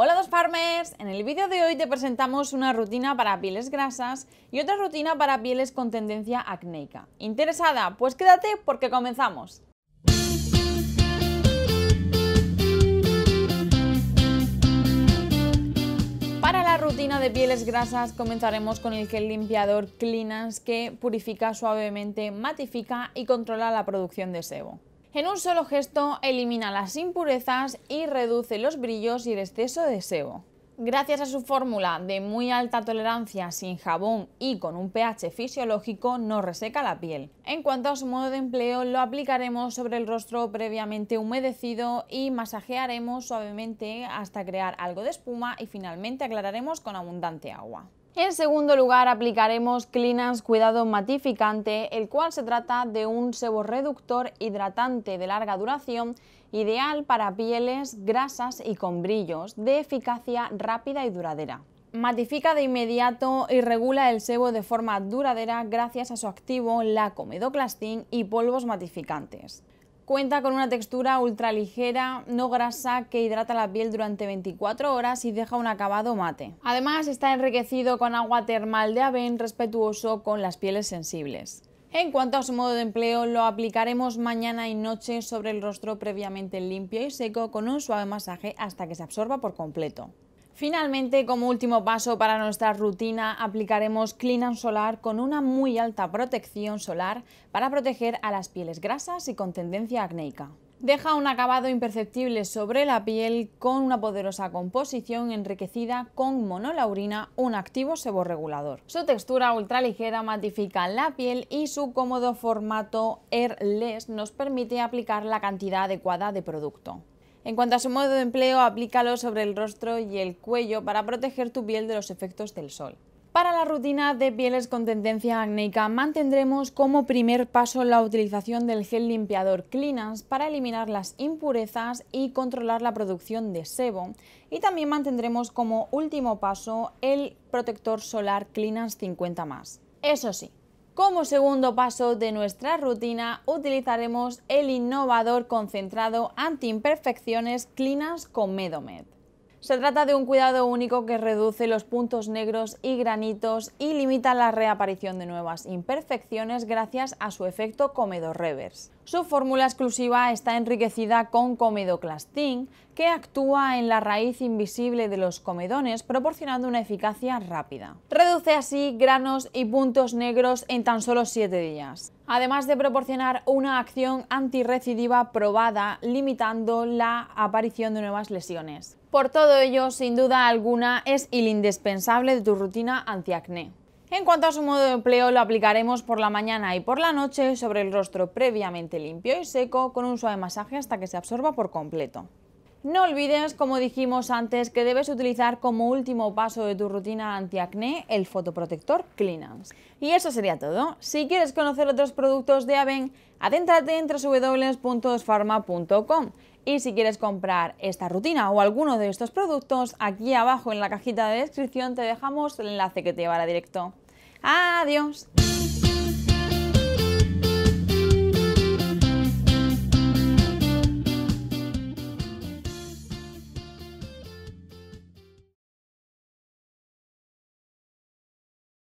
Hola dos farmers, en el vídeo de hoy te presentamos una rutina para pieles grasas y otra rutina para pieles con tendencia acnéica. ¿Interesada? Pues quédate porque comenzamos. Para la rutina de pieles grasas comenzaremos con el gel limpiador Cleanance que purifica suavemente, matifica y controla la producción de sebo. En un solo gesto elimina las impurezas y reduce los brillos y el exceso de sebo. Gracias a su fórmula de muy alta tolerancia sin jabón y con un pH fisiológico no reseca la piel. En cuanto a su modo de empleo, lo aplicaremos sobre el rostro previamente humedecido y masajearemos suavemente hasta crear algo de espuma y finalmente aclararemos con abundante agua. En segundo lugar, aplicaremos Cleanance Cuidado Matificante, el cual se trata de un sebo reductor hidratante de larga duración ideal para pieles grasas y con brillos, de eficacia rápida y duradera. Matifica de inmediato y regula el sebo de forma duradera gracias a su activo, la y polvos matificantes. Cuenta con una textura ultraligera, no grasa, que hidrata la piel durante 24 horas y deja un acabado mate. Además, está enriquecido con agua termal de aven, respetuoso con las pieles sensibles. En cuanto a su modo de empleo, lo aplicaremos mañana y noche sobre el rostro previamente limpio y seco con un suave masaje hasta que se absorba por completo. Finalmente, como último paso para nuestra rutina, aplicaremos Clean Solar con una muy alta protección solar para proteger a las pieles grasas y con tendencia acnéica. Deja un acabado imperceptible sobre la piel con una poderosa composición enriquecida con monolaurina, un activo seborregulador. Su textura ultraligera matifica la piel y su cómodo formato airless nos permite aplicar la cantidad adecuada de producto. En cuanto a su modo de empleo, aplícalo sobre el rostro y el cuello para proteger tu piel de los efectos del sol. Para la rutina de pieles con tendencia acnéica mantendremos como primer paso la utilización del gel limpiador Cleanance para eliminar las impurezas y controlar la producción de sebo y también mantendremos como último paso el protector solar Cleanance 50+. Eso sí, como segundo paso de nuestra rutina utilizaremos el innovador concentrado anti-imperfecciones Clinas con Medomed. Se trata de un cuidado único que reduce los puntos negros y granitos y limita la reaparición de nuevas imperfecciones gracias a su efecto comedo reverse. Su fórmula exclusiva está enriquecida con comedoclastin, que actúa en la raíz invisible de los comedones proporcionando una eficacia rápida. Reduce así granos y puntos negros en tan solo 7 días además de proporcionar una acción antirrecidiva probada, limitando la aparición de nuevas lesiones. Por todo ello, sin duda alguna, es el indispensable de tu rutina antiacné. En cuanto a su modo de empleo, lo aplicaremos por la mañana y por la noche sobre el rostro previamente limpio y seco con un suave masaje hasta que se absorba por completo. No olvides, como dijimos antes, que debes utilizar como último paso de tu rutina antiacné el fotoprotector Cleanance. Y eso sería todo. Si quieres conocer otros productos de Aven, adéntrate en www.ospharma.com y si quieres comprar esta rutina o alguno de estos productos, aquí abajo en la cajita de descripción te dejamos el enlace que te llevará directo. Adiós.